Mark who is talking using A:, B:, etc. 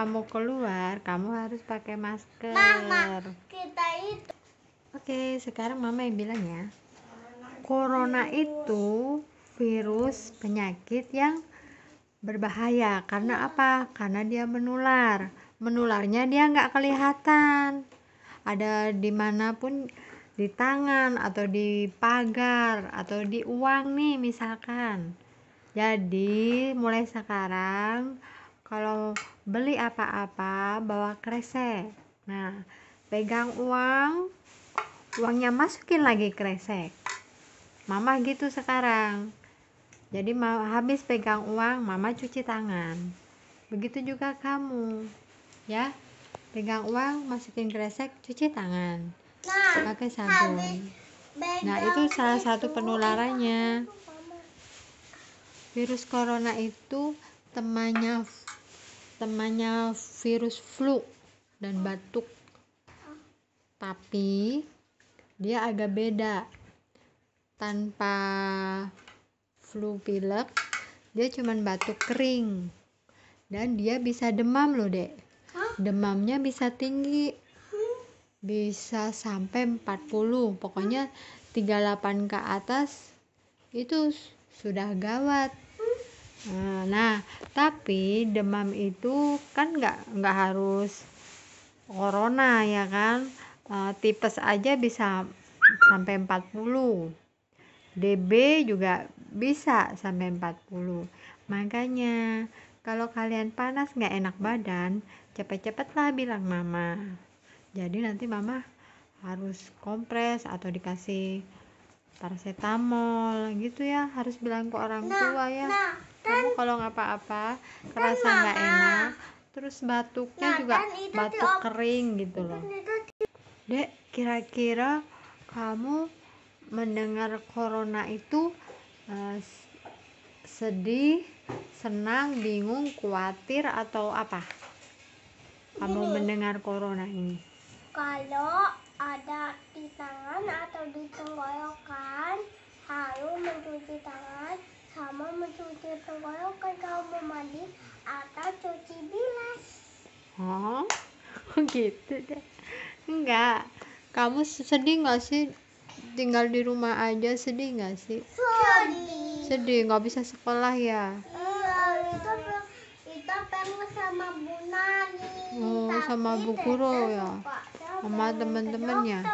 A: kamu keluar kamu harus pakai masker Mama, kita itu Oke, sekarang mama yang bilang ya. Corona itu virus penyakit yang berbahaya karena apa? Karena dia menular. Menularnya dia nggak kelihatan. Ada dimanapun di tangan atau di pagar atau di uang nih misalkan. Jadi mulai sekarang kalau beli apa-apa bawa kresek nah pegang uang uangnya masukin lagi kresek mama gitu sekarang jadi habis pegang uang mama cuci tangan begitu juga kamu ya pegang uang masukin kresek cuci tangan nah, pakai sabun
B: nah itu salah satu penularannya
A: virus corona itu temannya temannya virus flu dan batuk. Tapi dia agak beda. Tanpa flu pilek, dia cuman batuk kering. Dan dia bisa demam loh, Dek. Demamnya bisa tinggi. Bisa sampai 40. Pokoknya 38 ke atas itu sudah gawat. Nah, nah, tapi demam itu kan nggak nggak harus corona ya kan. E, tipes aja bisa sampai 40. DB juga bisa sampai 40. Makanya kalau kalian panas nggak enak badan, cepet-cepetlah bilang mama. Jadi nanti mama harus kompres atau dikasih paracetamol gitu ya, harus bilang ke orang nah, tua ya. Nah kamu kan- kalau ngapa-apa kan kerasa nggak enak terus batuknya ya juga kan, batuk kering gitu loh dek kira-kira kamu mendengar corona itu uh, sedih senang bingung khawatir atau apa kamu Gini, mendengar corona ini kalau ada di tangan atau di tenggorokan harus mencuci bertenggorokan kalau mau mandi atau cuci bilas. Oh, oh gitu deh. Enggak. Kamu sedih nggak sih tinggal di rumah aja sedih nggak sih? Sedih. Sedih nggak bisa sekolah ya? Iya, itu pengen sama Bu Nani. Oh, sama Bu Guru ya. Sama teman-temannya.